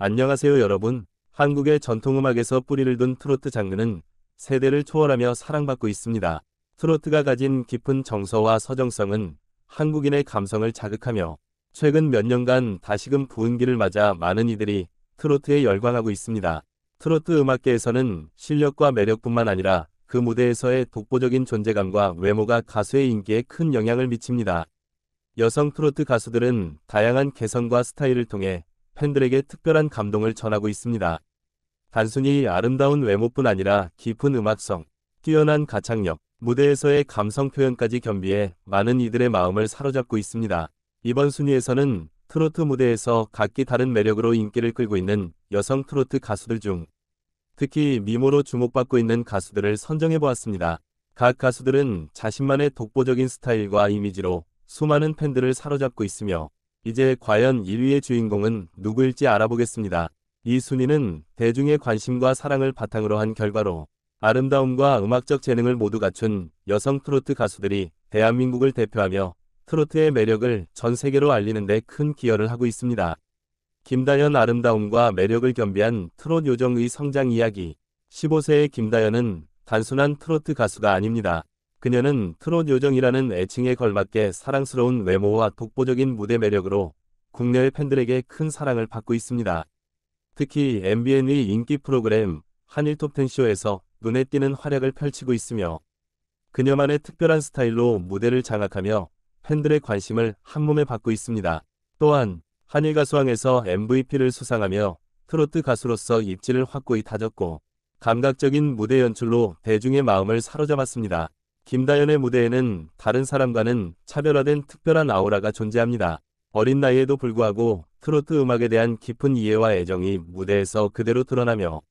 안녕하세요 여러분. 한국의 전통음악에서 뿌리를 둔 트로트 장르는 세대를 초월하며 사랑받고 있습니다. 트로트가 가진 깊은 정서와 서정성은 한국인의 감성을 자극하며 최근 몇 년간 다시금 부흥기를 맞아 많은 이들이 트로트에 열광하고 있습니다. 트로트 음악계에서는 실력과 매력뿐만 아니라 그 무대에서의 독보적인 존재감과 외모가 가수의 인기에 큰 영향을 미칩니다. 여성 트로트 가수들은 다양한 개성과 스타일을 통해 팬들에게 특별한 감동을 전하고 있습니다. 단순히 아름다운 외모뿐 아니라 깊은 음악성, 뛰어난 가창력, 무대에서의 감성 표현까지 겸비해 많은 이들의 마음을 사로잡고 있습니다. 이번 순위에서는 트로트 무대에서 각기 다른 매력으로 인기를 끌고 있는 여성 트로트 가수들 중 특히 미모로 주목받고 있는 가수들을 선정해 보았습니다. 각 가수들은 자신만의 독보적인 스타일과 이미지로 수많은 팬들을 사로잡고 있으며 이제 과연 1위의 주인공은 누구일지 알아보겠습니다. 이 순위는 대중의 관심과 사랑을 바탕으로 한 결과로 아름다움과 음악적 재능을 모두 갖춘 여성 트로트 가수들이 대한민국을 대표하며 트로트의 매력을 전 세계로 알리는 데 큰 기여를 하고 있습니다. 김다현 아름다움과 매력을 겸비한 트롯 요정의 성장 이야기 15세의 김다현은 단순한 트로트 가수가 아닙니다. 그녀는 트롯 요정이라는 애칭에 걸맞게 사랑스러운 외모와 독보적인 무대 매력으로 국내 팬들에게 큰 사랑을 받고 있습니다. 특히 MBN의 인기 프로그램 한일 톱텐쇼에서 눈에 띄는 활약을 펼치고 있으며 그녀만의 특별한 스타일로 무대를 장악하며 팬들의 관심을 한몸에 받고 있습니다. 또한 한일 가수왕에서 MVP를 수상하며 트로트 가수로서 입지를 확고히 다졌고 감각적인 무대 연출로 대중의 마음을 사로잡았습니다. 김다연의 무대에는 다른 사람과는 차별화된 특별한 아우라가 존재합니다. 어린 나이에도 불구하고 트로트 음악에 대한 깊은 이해와 애정이 무대에서 그대로 드러나며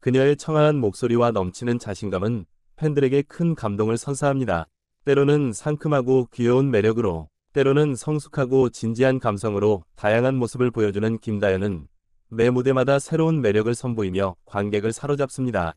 그녀의 청아한 목소리와 넘치는 자신감은 팬들에게 큰 감동을 선사합니다. 때로는 상큼하고 귀여운 매력으로 때로는 성숙하고 진지한 감성으로 다양한 모습을 보여주는 김다연은 매 무대마다 새로운 매력을 선보이며 관객을 사로잡습니다.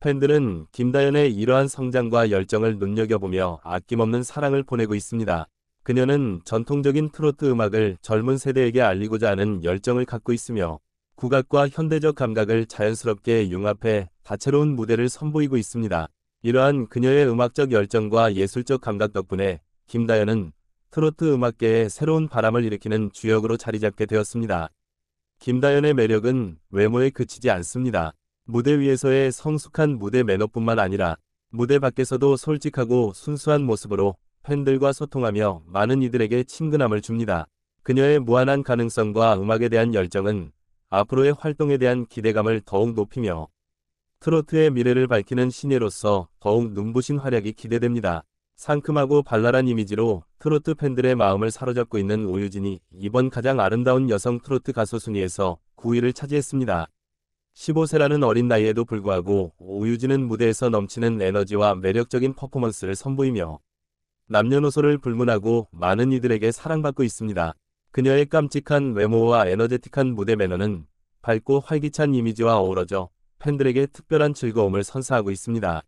팬들은 김다연의 이러한 성장과 열정을 눈여겨보며 아낌없는 사랑을 보내고 있습니다. 그녀는 전통적인 트로트 음악을 젊은 세대에게 알리고자 하는 열정을 갖고 있으며 국악과 현대적 감각을 자연스럽게 융합해 다채로운 무대를 선보이고 있습니다. 이러한 그녀의 음악적 열정과 예술적 감각 덕분에 김다연은 트로트 음악계에 새로운 바람을 일으키는 주역으로 자리잡게 되었습니다. 김다연의 매력은 외모에 그치지 않습니다. 무대 위에서의 성숙한 무대 매너뿐만 아니라 무대 밖에서도 솔직하고 순수한 모습으로 팬들과 소통하며 많은 이들에게 친근함을 줍니다. 그녀의 무한한 가능성과 음악에 대한 열정은 앞으로의 활동에 대한 기대감을 더욱 높이며 트로트의 미래를 밝히는 신예로서 더욱 눈부신 활약이 기대됩니다. 상큼하고 발랄한 이미지로 트로트 팬들의 마음을 사로잡고 있는 오유진이 이번 가장 아름다운 여성 트로트 가수 순위에서 9위를 차지했습니다. 15세라는 어린 나이에도 불구하고 오유진은 무대에서 넘치는 에너지와 매력적인 퍼포먼스를 선보이며 남녀노소를 불문하고 많은 이들에게 사랑받고 있습니다. 그녀의 깜찍한 외모와 에너제틱한 무대 매너는 밝고 활기찬 이미지와 어우러져 팬들에게 특별한 즐거움을 선사하고 있습니다.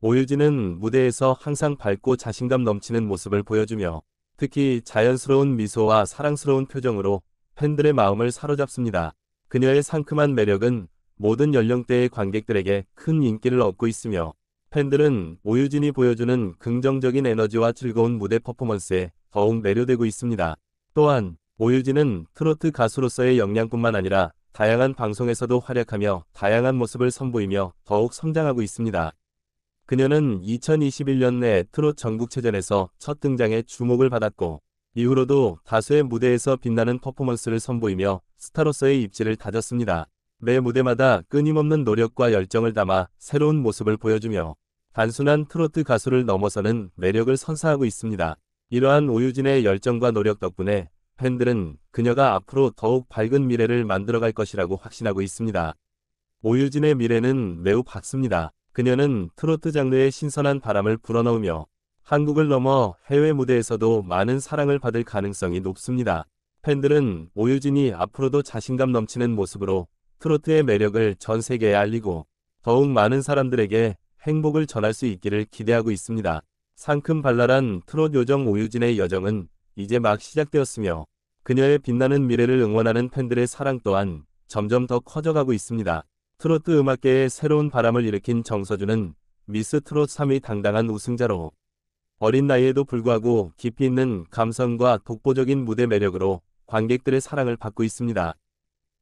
오유진은 무대에서 항상 밝고 자신감 넘치는 모습을 보여주며 특히 자연스러운 미소와 사랑스러운 표정으로 팬들의 마음을 사로잡습니다. 그녀의 상큼한 매력은 모든 연령대의 관객들에게 큰 인기를 얻고 있으며 팬들은 오유진이 보여주는 긍정적인 에너지와 즐거운 무대 퍼포먼스에 더욱 매료되고 있습니다. 또한 오유진은 트로트 가수로서의 역량뿐만 아니라 다양한 방송에서도 활약하며 다양한 모습을 선보이며 더욱 성장하고 있습니다. 그녀는 2021년 내 트롯 전국체전에서 첫 등장에 주목을 받았고 이후로도 다수의 무대에서 빛나는 퍼포먼스를 선보이며 스타로서의 입지를 다졌습니다. 매 무대마다 끊임없는 노력과 열정을 담아 새로운 모습을 보여주며 단순한 트로트 가수를 넘어서는 매력을 선사하고 있습니다. 이러한 오유진의 열정과 노력 덕분에 팬들은 그녀가 앞으로 더욱 밝은 미래를 만들어갈 것이라고 확신하고 있습니다. 오유진의 미래는 매우 밝습니다. 그녀는 트로트 장르의 신선한 바람을 불어넣으며 한국을 넘어 해외 무대에서도 많은 사랑을 받을 가능성이 높습니다. 팬들은 오유진이 앞으로도 자신감 넘치는 모습으로 트로트의 매력을 전 세계에 알리고 더욱 많은 사람들에게 행복을 전할 수 있기를 기대하고 있습니다. 상큼 발랄한 트롯 요정 오유진의 여정은 이제 막 시작되었으며 그녀의 빛나는 미래를 응원하는 팬들의 사랑 또한 점점 더 커져가고 있습니다. 트로트 음악계에 새로운 바람을 일으킨 정서준은 미스 트롯 3위 당당한 우승자로 어린 나이에도 불구하고 깊이 있는 감성과 독보적인 무대 매력으로 관객들의 사랑을 받고 있습니다.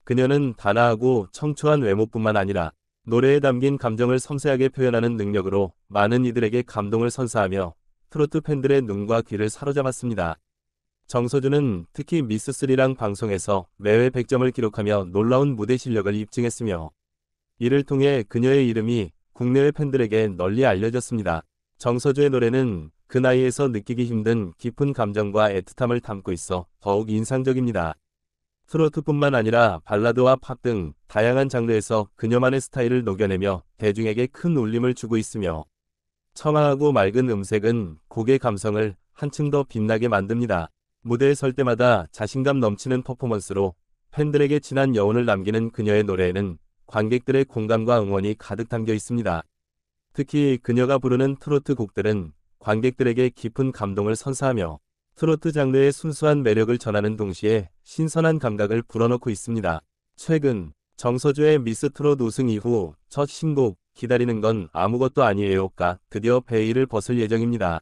그녀는 단아하고 청초한 외모뿐만 아니라 노래에 담긴 감정을 섬세하게 표현하는 능력으로 많은 이들에게 감동을 선사하며 트로트 팬들의 눈과 귀를 사로잡았습니다. 정서준은 특히 미스3랑 방송에서 매회 100점을 기록하며 놀라운 무대 실력을 입증했으며 이를 통해 그녀의 이름이 국내외 팬들에게 널리 알려졌습니다. 정서주의 노래는 그 나이에서 느끼기 힘든 깊은 감정과 애틋함을 담고 있어 더욱 인상적입니다. 트로트뿐만 아니라 발라드와 팝 등 다양한 장르에서 그녀만의 스타일을 녹여내며 대중에게 큰 울림을 주고 있으며 청아하고 맑은 음색은 곡의 감성을 한층 더 빛나게 만듭니다. 무대에 설 때마다 자신감 넘치는 퍼포먼스로 팬들에게 진한 여운을 남기는 그녀의 노래에는 관객들의 공감과 응원이 가득 담겨 있습니다. 특히 그녀가 부르는 트로트 곡들은 관객들에게 깊은 감동을 선사하며 트로트 장르의 순수한 매력을 전하는 동시에 신선한 감각을 불어넣고 있습니다. 최근 정서주의 미스 트롯 우승 이후 첫 신곡 기다리는 건 아무것도 아니에요가 드디어 베일을 벗을 예정입니다.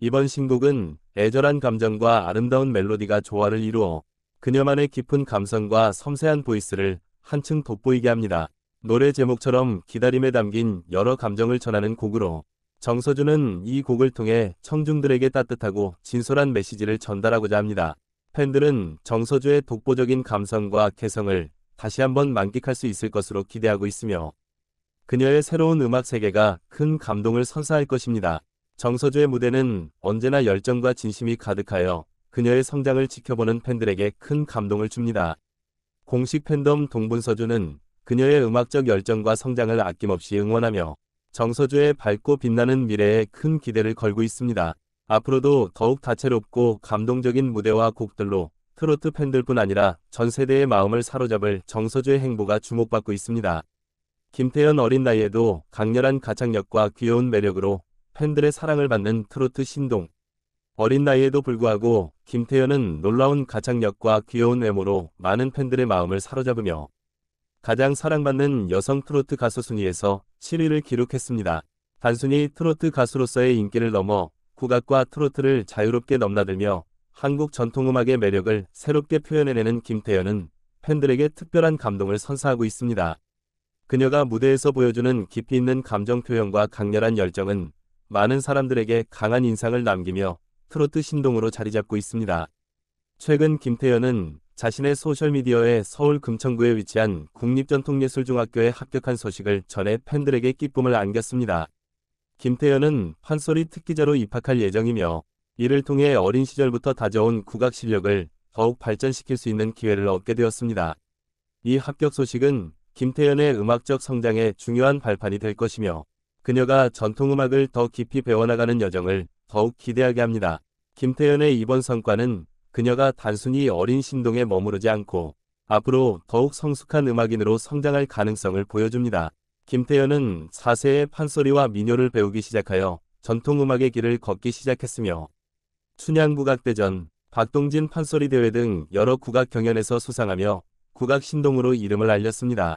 이번 신곡은 애절한 감정과 아름다운 멜로디가 조화를 이루어 그녀만의 깊은 감성과 섬세한 보이스를 한층 돋보이게 합니다. 노래 제목처럼 기다림에 담긴 여러 감정을 전하는 곡으로 정서준은 이 곡을 통해 청중들에게 따뜻하고 진솔한 메시지를 전달하고자 합니다. 팬들은 정서주의 독보적인 감성과 개성을 다시 한번 만끽할 수 있을 것으로 기대하고 있으며 그녀의 새로운 음악 세계가 큰 감동을 선사할 것입니다. 정서주의 무대는 언제나 열정과 진심이 가득하여 그녀의 성장을 지켜보는 팬들에게 큰 감동을 줍니다. 공식 팬덤 동분서주는 그녀의 음악적 열정과 성장을 아낌없이 응원하며 정서주의 밝고 빛나는 미래에 큰 기대를 걸고 있습니다. 앞으로도 더욱 다채롭고 감동적인 무대와 곡들로 트로트 팬들뿐 아니라 전 세대의 마음을 사로잡을 정서주의 행보가 주목받고 있습니다. 김태현 어린 나이에도 강렬한 가창력과 귀여운 매력으로 팬들의 사랑을 받는 트로트 신동. 어린 나이에도 불구하고 김태현은 놀라운 가창력과 귀여운 외모로 많은 팬들의 마음을 사로잡으며 가장 사랑받는 여성 트로트 가수 순위에서 7위를 기록했습니다. 단순히 트로트 가수로서의 인기를 넘어 국악과 트로트를 자유롭게 넘나들며 한국 전통음악의 매력을 새롭게 표현해내는 김태연은 팬들에게 특별한 감동을 선사하고 있습니다. 그녀가 무대에서 보여주는 깊이 있는 감정 표현과 강렬한 열정은 많은 사람들에게 강한 인상을 남기며 트로트 신동으로 자리잡고 있습니다. 최근 김태연은 자신의 소셜미디어에 서울 금천구에 위치한 국립전통예술중학교에 합격한 소식을 전해 팬들에게 기쁨을 안겼습니다. 김태현은 판소리 특기자로 입학할 예정이며 이를 통해 어린 시절부터 다져온 국악 실력을 더욱 발전시킬 수 있는 기회를 얻게 되었습니다. 이 합격 소식은 김태현의 음악적 성장에 중요한 발판이 될 것이며 그녀가 전통음악을 더 깊이 배워나가는 여정을 더욱 기대하게 합니다. 김태현의 이번 성과는 그녀가 단순히 어린 신동에 머무르지 않고 앞으로 더욱 성숙한 음악인으로 성장할 가능성을 보여줍니다. 김태현은 4세의 판소리와 민요를 배우기 시작하여 전통음악의 길을 걷기 시작했으며 춘향국악대전, 박동진 판소리 대회 등 여러 국악 경연에서 수상하며 국악 신동으로 이름을 알렸습니다.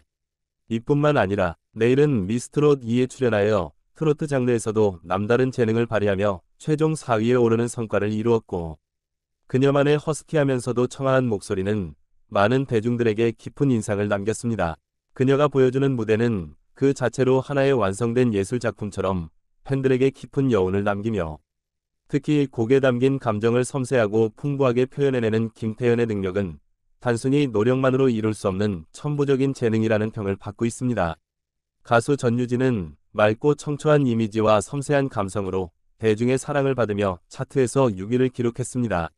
이뿐만 아니라 내일은 미스트롯 2에 출연하여 트로트 장르에서도 남다른 재능을 발휘하며 최종 4위에 오르는 성과를 이루었고 그녀만의 허스키하면서도 청아한 목소리는 많은 대중들에게 깊은 인상을 남겼습니다. 그녀가 보여주는 무대는 그 자체로 하나의 완성된 예술작품처럼 팬들에게 깊은 여운을 남기며 특히 곡에 담긴 감정을 섬세하고 풍부하게 표현해내는 김태현의 능력은 단순히 노력만으로 이룰 수 없는 천부적인 재능이라는 평을 받고 있습니다. 가수 전유진은 맑고 청초한 이미지와 섬세한 감성으로 대중의 사랑을 받으며 차트에서 6위를 기록했습니다.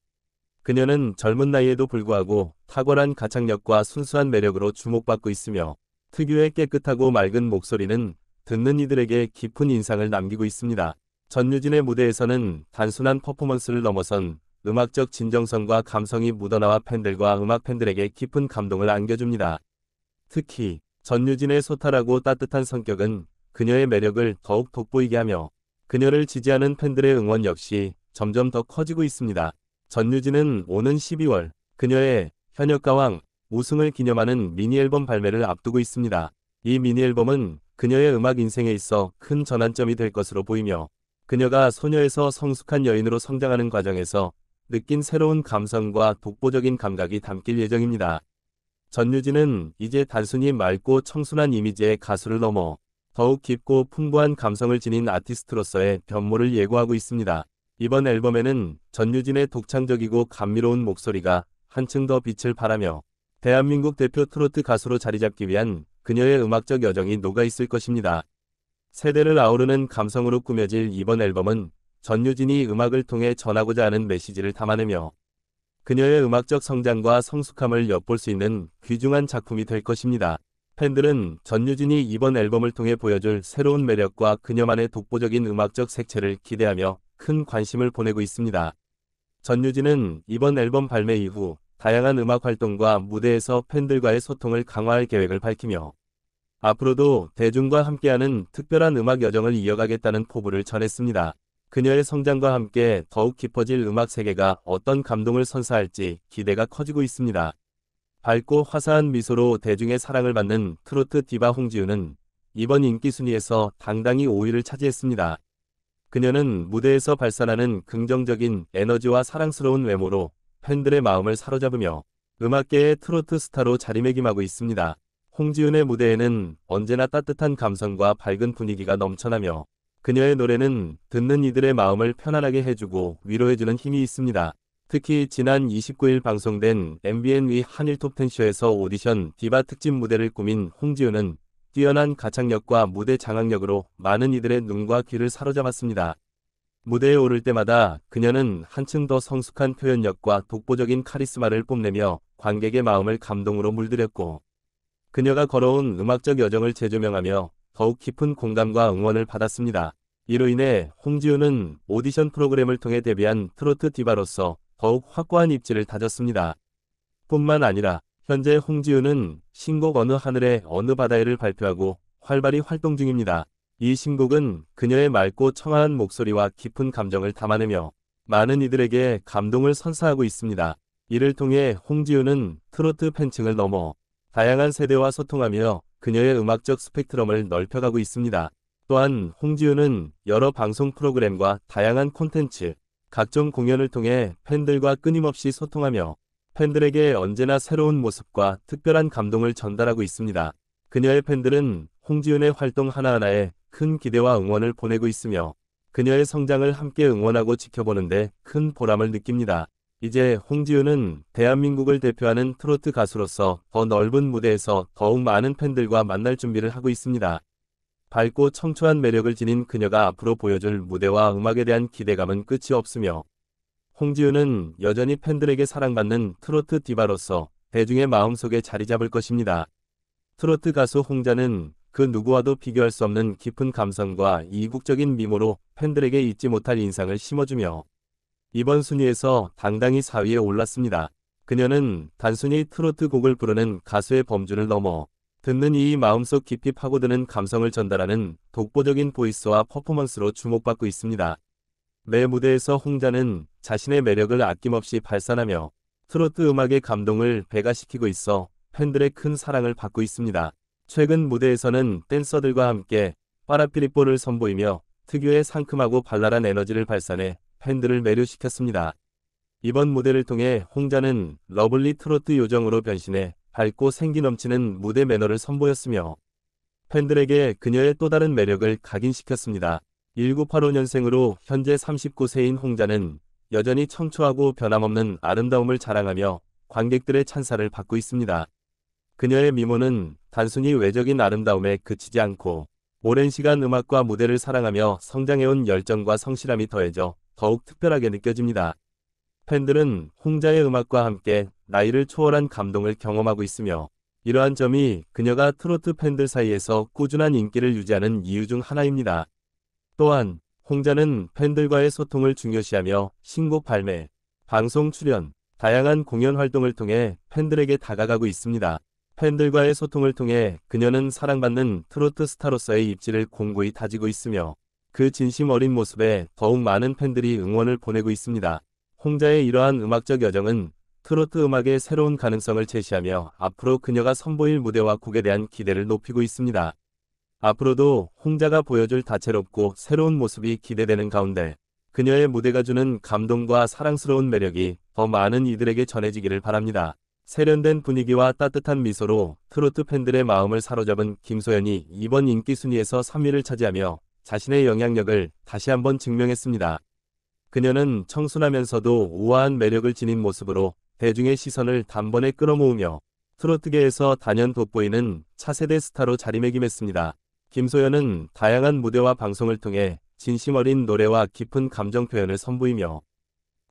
그녀는 젊은 나이에도 불구하고 탁월한 가창력과 순수한 매력으로 주목받고 있으며 특유의 깨끗하고 맑은 목소리는 듣는 이들에게 깊은 인상을 남기고 있습니다. 전유진의 무대에서는 단순한 퍼포먼스를 넘어선 음악적 진정성과 감성이 묻어나와 팬들과 음악 팬들에게 깊은 감동을 안겨줍니다. 특히 전유진의 소탈하고 따뜻한 성격은 그녀의 매력을 더욱 돋보이게 하며 그녀를 지지하는 팬들의 응원 역시 점점 더 커지고 있습니다. 전유진은 오는 12월 그녀의 현역가왕 우승을 기념하는 미니앨범 발매를 앞두고 있습니다. 이 미니앨범은 그녀의 음악 인생에 있어 큰 전환점이 될 것으로 보이며 그녀가 소녀에서 성숙한 여인으로 성장하는 과정에서 느낀 새로운 감성과 독보적인 감각이 담길 예정입니다. 전유진은 이제 단순히 맑고 청순한 이미지의 가수를 넘어 더욱 깊고 풍부한 감성을 지닌 아티스트로서의 변모를 예고하고 있습니다. 이번 앨범에는 전유진의 독창적이고 감미로운 목소리가 한층 더 빛을 발하며 대한민국 대표 트로트 가수로 자리잡기 위한 그녀의 음악적 여정이 녹아있을 것입니다. 세대를 아우르는 감성으로 꾸며질 이번 앨범은 전유진이 음악을 통해 전하고자 하는 메시지를 담아내며 그녀의 음악적 성장과 성숙함을 엿볼 수 있는 귀중한 작품이 될 것입니다. 팬들은 전유진이 이번 앨범을 통해 보여줄 새로운 매력과 그녀만의 독보적인 음악적 색채를 기대하며 큰 관심을 보내고 있습니다. 전유진은 이번 앨범 발매 이후 다양한 음악 활동과 무대에서 팬들과의 소통을 강화할 계획을 밝히며 앞으로도 대중과 함께하는 특별한 음악 여정을 이어가겠다는 포부를 전했습니다. 그녀의 성장과 함께 더욱 깊어질 음악 세계가 어떤 감동을 선사할지 기대가 커지고 있습니다. 밝고 화사한 미소로 대중의 사랑을 받는 트로트 디바 홍지윤은 이번 인기 순위에서 당당히 5위를 차지했습니다. 그녀는 무대에서 발산하는 긍정적인 에너지와 사랑스러운 외모로 팬들의 마음을 사로잡으며 음악계의 트로트 스타로 자리매김하고 있습니다. 홍지윤의 무대에는 언제나 따뜻한 감성과 밝은 분위기가 넘쳐나며 그녀의 노래는 듣는 이들의 마음을 편안하게 해주고 위로해주는 힘이 있습니다. 특히 지난 29일 방송된 MBN 위 한일 톱텐쇼에서 오디션 디바 특집 무대를 꾸민 홍지윤은 뛰어난 가창력과 무대 장악력으로 많은 이들의 눈과 귀를 사로잡았습니다. 무대에 오를 때마다 그녀는 한층 더 성숙한 표현력과 독보적인 카리스마를 뽐내며 관객의 마음을 감동으로 물들였고 그녀가 걸어온 음악적 여정을 재조명하며 더욱 깊은 공감과 응원을 받았습니다. 이로 인해 홍지윤은 오디션 프로그램을 통해 데뷔한 트로트 디바로서 더욱 확고한 입지를 다졌습니다. 뿐만 아니라 현재 홍지윤은 신곡 어느 하늘의 어느 바다에를 발표하고 활발히 활동 중입니다. 이 신곡은 그녀의 맑고 청아한 목소리와 깊은 감정을 담아내며 많은 이들에게 감동을 선사하고 있습니다. 이를 통해 홍지윤은 트로트 팬층을 넘어 다양한 세대와 소통하며 그녀의 음악적 스펙트럼을 넓혀가고 있습니다. 또한 홍지윤은 여러 방송 프로그램과 다양한 콘텐츠, 각종 공연을 통해 팬들과 끊임없이 소통하며 팬들에게 언제나 새로운 모습과 특별한 감동을 전달하고 있습니다. 그녀의 팬들은 홍지윤의 활동 하나하나에 큰 기대와 응원을 보내고 있으며 그녀의 성장을 함께 응원하고 지켜보는데 큰 보람을 느낍니다. 이제 홍지윤은 대한민국을 대표하는 트로트 가수로서 더 넓은 무대에서 더욱 많은 팬들과 만날 준비를 하고 있습니다. 밝고 청초한 매력을 지닌 그녀가 앞으로 보여줄 무대와 음악에 대한 기대감은 끝이 없으며 홍지윤은 여전히 팬들에게 사랑받는 트로트 디바로서 대중의 마음속에 자리 잡을 것입니다. 트로트 가수 홍자는 그 누구와도 비교할 수 없는 깊은 감성과 이국적인 미모로 팬들에게 잊지 못할 인상을 심어주며 이번 순위에서 당당히 4위에 올랐습니다. 그녀는 단순히 트로트 곡을 부르는 가수의 범주를 넘어 듣는 이 마음속 깊이 파고드는 감성을 전달하는 독보적인 보이스와 퍼포먼스로 주목받고 있습니다. 매 무대에서 홍자는 자신의 매력을 아낌없이 발산하며 트로트 음악의 감동을 배가시키고 있어 팬들의 큰 사랑을 받고 있습니다. 최근 무대에서는 댄서들과 함께 파라피리뽀를 선보이며 특유의 상큼하고 발랄한 에너지를 발산해 팬들을 매료시켰습니다. 이번 무대를 통해 홍자는 러블리 트로트 요정으로 변신해 밝고 생기 넘치는 무대 매너를 선보였으며 팬들에게 그녀의 또 다른 매력을 각인시켰습니다. 1985년생으로 현재 39세인 홍자는 여전히 청초하고 변함없는 아름다움을 자랑하며 관객들의 찬사를 받고 있습니다. 그녀의 미모는 단순히 외적인 아름다움에 그치지 않고 오랜 시간 음악과 무대를 사랑하며 성장해온 열정과 성실함이 더해져 더욱 특별하게 느껴집니다. 팬들은 홍자의 음악과 함께 나이를 초월한 감동을 경험하고 있으며 이러한 점이 그녀가 트로트 팬들 사이에서 꾸준한 인기를 유지하는 이유 중 하나입니다. 또한 홍자는 팬들과의 소통을 중요시하며 신곡 발매, 방송 출연, 다양한 공연 활동을 통해 팬들에게 다가가고 있습니다. 팬들과의 소통을 통해 그녀는 사랑받는 트로트 스타로서의 입지를 공고히 다지고 있으며 그 진심 어린 모습에 더욱 많은 팬들이 응원을 보내고 있습니다. 홍자의 이러한 음악적 여정은 트로트 음악의 새로운 가능성을 제시하며 앞으로 그녀가 선보일 무대와 곡에 대한 기대를 높이고 있습니다. 앞으로도 홍자가 보여줄 다채롭고 새로운 모습이 기대되는 가운데 그녀의 무대가 주는 감동과 사랑스러운 매력이 더 많은 이들에게 전해지기를 바랍니다. 세련된 분위기와 따뜻한 미소로 트로트 팬들의 마음을 사로잡은 김소연이 이번 인기순위에서 3위를 차지하며 자신의 영향력을 다시 한번 증명했습니다. 그녀는 청순하면서도 우아한 매력을 지닌 모습으로 대중의 시선을 단번에 끌어모으며 트로트계에서 단연 돋보이는 차세대 스타로 자리매김했습니다. 김소연은 다양한 무대와 방송을 통해 진심 어린 노래와 깊은 감정 표현을 선보이며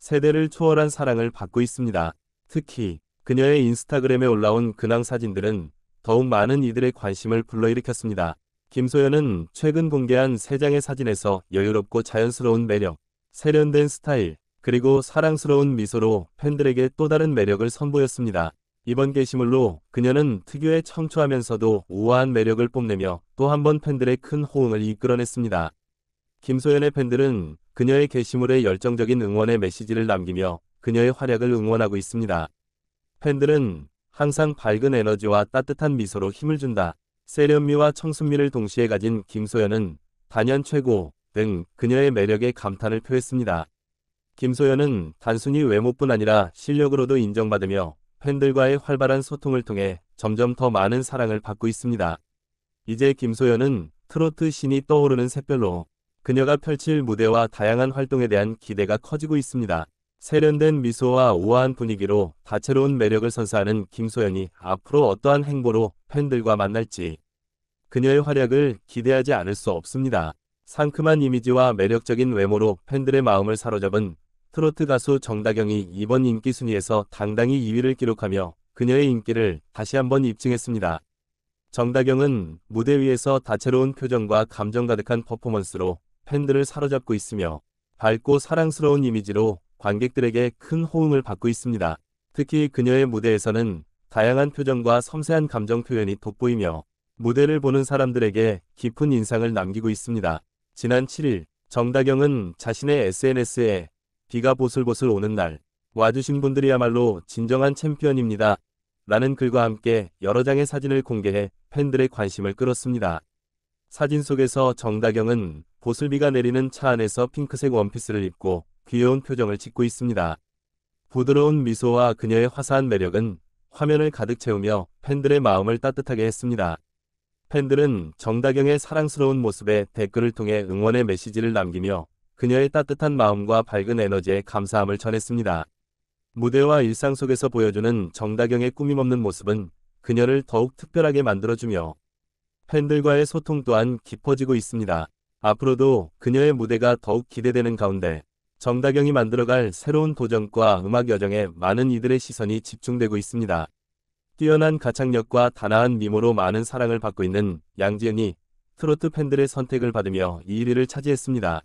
세대를 초월한 사랑을 받고 있습니다. 특히 그녀의 인스타그램에 올라온 근황 사진들은 더욱 많은 이들의 관심을 불러일으켰습니다. 김소연은 최근 공개한 세장의 사진에서 여유롭고 자연스러운 매력, 세련된 스타일, 그리고 사랑스러운 미소로 팬들에게 또 다른 매력을 선보였습니다. 이번 게시물로 그녀는 특유의 청초하면서도 우아한 매력을 뽐내며 또 한 번 팬들의 큰 호응을 이끌어냈습니다. 김소연의 팬들은 그녀의 게시물에 열정적인 응원의 메시지를 남기며 그녀의 활약을 응원하고 있습니다. 팬들은 항상 밝은 에너지와 따뜻한 미소로 힘을 준다. 세련미와 청순미를 동시에 가진 김소연은 단연 최고 등 그녀의 매력에 감탄을 표했습니다. 김소연은 단순히 외모뿐 아니라 실력으로도 인정받으며 팬들과의 활발한 소통을 통해 점점 더 많은 사랑을 받고 있습니다. 이제 김소연은 트로트 신이 떠오르는 샛별로 그녀가 펼칠 무대와 다양한 활동에 대한 기대가 커지고 있습니다. 세련된 미소와 우아한 분위기로 다채로운 매력을 선사하는 김소연이 앞으로 어떠한 행보로 팬들과 만날지 그녀의 활약을 기대하지 않을 수 없습니다. 상큼한 이미지와 매력적인 외모로 팬들의 마음을 사로잡은 트로트 가수 정다경이 이번 인기순위에서 당당히 2위를 기록하며 그녀의 인기를 다시 한번 입증했습니다. 정다경은 무대 위에서 다채로운 표정과 감정 가득한 퍼포먼스로 팬들을 사로잡고 있으며 밝고 사랑스러운 이미지로 관객들에게 큰 호응을 받고 있습니다. 특히 그녀의 무대에서는 다양한 표정과 섬세한 감정 표현이 돋보이며 무대를 보는 사람들에게 깊은 인상을 남기고 있습니다. 지난 7일 정다경은 자신의 SNS에 비가 보슬보슬 오는 날 와주신 분들이야말로 진정한 챔피언입니다. 라는 글과 함께 여러 장의 사진을 공개해 팬들의 관심을 끌었습니다. 사진 속에서 정다경은 보슬비가 내리는 차 안에서 핑크색 원피스를 입고 귀여운 표정을 짓고 있습니다. 부드러운 미소와 그녀의 화사한 매력은 화면을 가득 채우며 팬들의 마음을 따뜻하게 했습니다. 팬들은 정다경의 사랑스러운 모습에 댓글을 통해 응원의 메시지를 남기며 그녀의 따뜻한 마음과 밝은 에너지에 감사함을 전했습니다. 무대와 일상 속에서 보여주는 정다경의 꾸밈없는 모습은 그녀를 더욱 특별하게 만들어주며 팬들과의 소통 또한 깊어지고 있습니다. 앞으로도 그녀의 무대가 더욱 기대되는 가운데 정다경이 만들어갈 새로운 도전과 음악 여정에 많은 이들의 시선이 집중되고 있습니다. 뛰어난 가창력과 단아한 미모로 많은 사랑을 받고 있는 양지은이 트로트 팬들의 선택을 받으며 1위를 차지했습니다.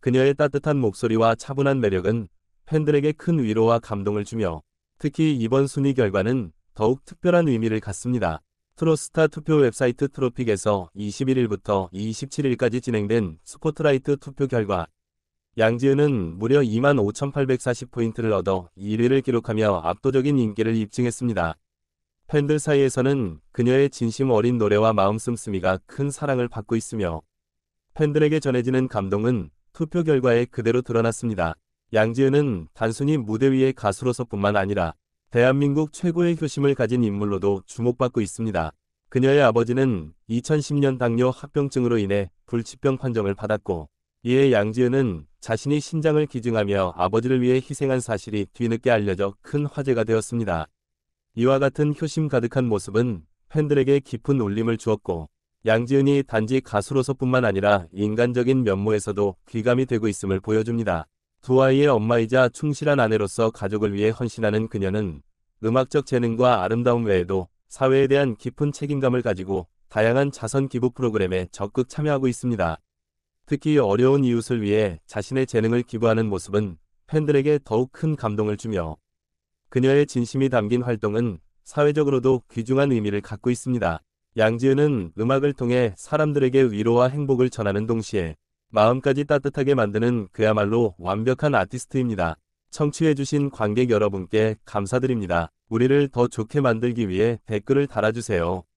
그녀의 따뜻한 목소리와 차분한 매력은 팬들에게 큰 위로와 감동을 주며 특히 이번 순위 결과는 더욱 특별한 의미를 갖습니다. 트로스타 투표 웹사이트 트로픽에서 21일부터 27일까지 진행된 스포트라이트 투표 결과 양지은은 무려 25,840포인트를 얻어 1위를 기록하며 압도적인 인기를 입증했습니다. 팬들 사이에서는 그녀의 진심 어린 노래와 마음 씀씀이가 큰 사랑을 받고 있으며 팬들에게 전해지는 감동은 투표 결과에 그대로 드러났습니다. 양지은은 단순히 무대 위의 가수로서뿐만 아니라 대한민국 최고의 효심을 가진 인물로도 주목받고 있습니다. 그녀의 아버지는 2010년 당뇨 합병증으로 인해 불치병 판정을 받았고 이에 양지은은 자신이 신장을 기증하며 아버지를 위해 희생한 사실이 뒤늦게 알려져 큰 화제가 되었습니다. 이와 같은 효심 가득한 모습은 팬들에게 깊은 울림을 주었고 양지은이 단지 가수로서뿐만 아니라 인간적인 면모에서도 귀감이 되고 있음을 보여줍니다. 두 아이의 엄마이자 충실한 아내로서 가족을 위해 헌신하는 그녀는 음악적 재능과 아름다움 외에도 사회에 대한 깊은 책임감을 가지고 다양한 자선 기부 프로그램에 적극 참여하고 있습니다. 특히 어려운 이웃을 위해 자신의 재능을 기부하는 모습은 팬들에게 더욱 큰 감동을 주며 그녀의 진심이 담긴 활동은 사회적으로도 귀중한 의미를 갖고 있습니다. 양지은은 음악을 통해 사람들에게 위로와 행복을 전하는 동시에 마음까지 따뜻하게 만드는 그야말로 완벽한 아티스트입니다. 청취해주신 관객 여러분께 감사드립니다. 우리를 더 좋게 만들기 위해 댓글을 달아주세요.